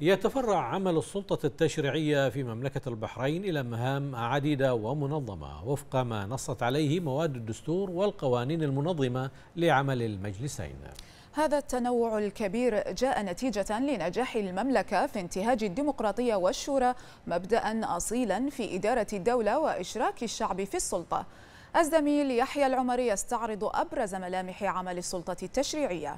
يتفرع عمل السلطة التشريعية في مملكة البحرين إلى مهام عديدة ومنظمة وفق ما نصت عليه مواد الدستور والقوانين المنظمة لعمل المجلسين هذا التنوع الكبير جاء نتيجة لنجاح المملكة في انتهاج الديمقراطية والشورى مبدأ أصيلا في إدارة الدولة وإشراك الشعب في السلطة الزميل يحيى العمري يستعرض أبرز ملامح عمل السلطة التشريعية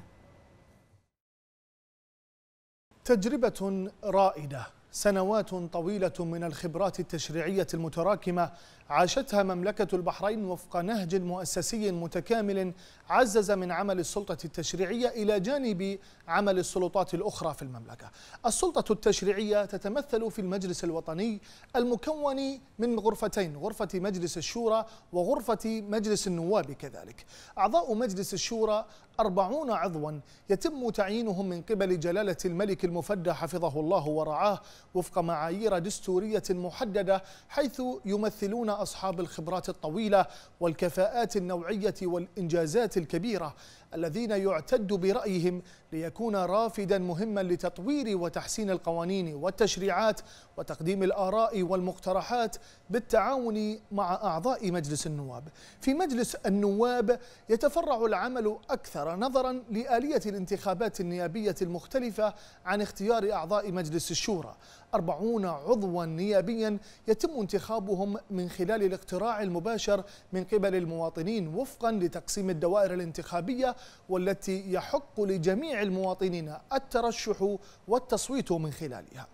تجربة رائدة سنوات طويلة من الخبرات التشريعية المتراكمة عاشتها مملكة البحرين وفق نهج مؤسسي متكامل عزز من عمل السلطة التشريعية إلى جانب عمل السلطات الأخرى في المملكة السلطة التشريعية تتمثل في المجلس الوطني المكون من غرفتين غرفة مجلس الشورى وغرفة مجلس النواب كذلك أعضاء مجلس الشورى أربعون عضوا يتم تعيينهم من قبل جلالة الملك المفدى حفظه الله ورعاه وفق معايير دستورية محددة حيث يمثلون أصحاب الخبرات الطويلة والكفاءات النوعية والإنجازات الكبيرة الذين يعتد برأيهم ليكون رافدا مهما لتطوير وتحسين القوانين والتشريعات وتقديم الآراء والمقترحات بالتعاون مع أعضاء مجلس النواب في مجلس النواب يتفرع العمل أكثر نظرا لآلية الانتخابات النيابية المختلفة عن اختيار أعضاء مجلس الشورى أربعون عضوا نيابيا يتم انتخابهم من خلال الاقتراع المباشر من قبل المواطنين وفقا لتقسيم الدوائر الانتخابية والتي يحق لجميع المواطنين الترشح والتصويت من خلالها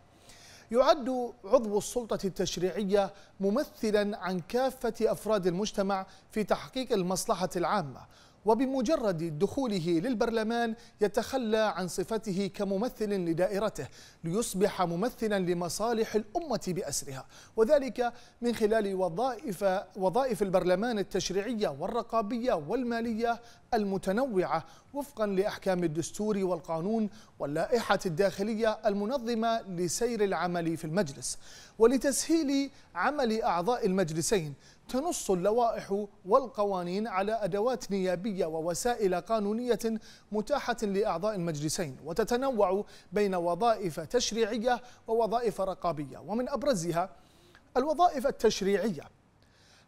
يعد عضو السلطة التشريعية ممثلا عن كافة أفراد المجتمع في تحقيق المصلحة العامة وبمجرد دخوله للبرلمان يتخلى عن صفته كممثل لدائرته ليصبح ممثلا لمصالح الأمة بأسرها وذلك من خلال وظائف, وظائف البرلمان التشريعية والرقابية والمالية المتنوعة وفقا لأحكام الدستور والقانون واللائحة الداخلية المنظمة لسير العمل في المجلس ولتسهيل عمل أعضاء المجلسين تنص اللوائح والقوانين على أدوات نيابية ووسائل قانونية متاحة لأعضاء المجلسين وتتنوع بين وظائف تشريعية ووظائف رقابية ومن أبرزها الوظائف التشريعية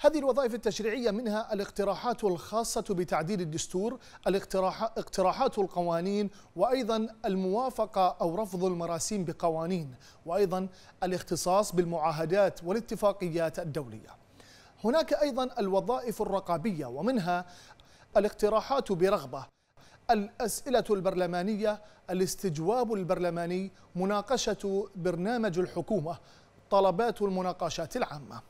هذه الوظائف التشريعية منها الاقتراحات الخاصة بتعديل الدستور اقتراحات القوانين وأيضا الموافقة أو رفض المراسيم بقوانين وأيضا الاختصاص بالمعاهدات والاتفاقيات الدولية هناك أيضا الوظائف الرقابية ومنها الاقتراحات برغبة الأسئلة البرلمانية الاستجواب البرلماني مناقشة برنامج الحكومة طلبات المناقشات العامة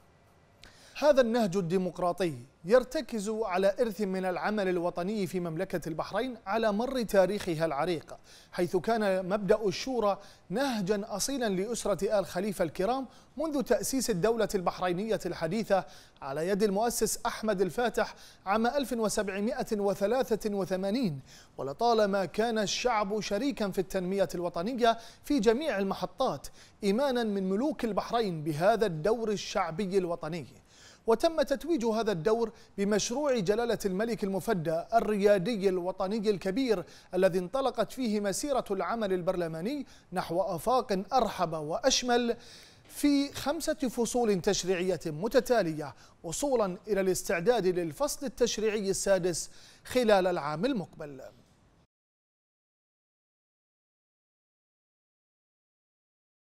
هذا النهج الديمقراطي يرتكز على إرث من العمل الوطني في مملكة البحرين على مر تاريخها العريق حيث كان مبدأ الشورى نهجا أصيلا لأسرة آل خليفة الكرام منذ تأسيس الدولة البحرينية الحديثة على يد المؤسس أحمد الفاتح عام 1783 ولطالما كان الشعب شريكا في التنمية الوطنية في جميع المحطات إيمانا من ملوك البحرين بهذا الدور الشعبي الوطني وتم تتويج هذا الدور بمشروع جلالة الملك المفدى الريادي الوطني الكبير الذي انطلقت فيه مسيرة العمل البرلماني نحو آفاق أرحب وأشمل في خمسة فصول تشريعية متتالية وصولا إلى الاستعداد للفصل التشريعي السادس خلال العام المقبل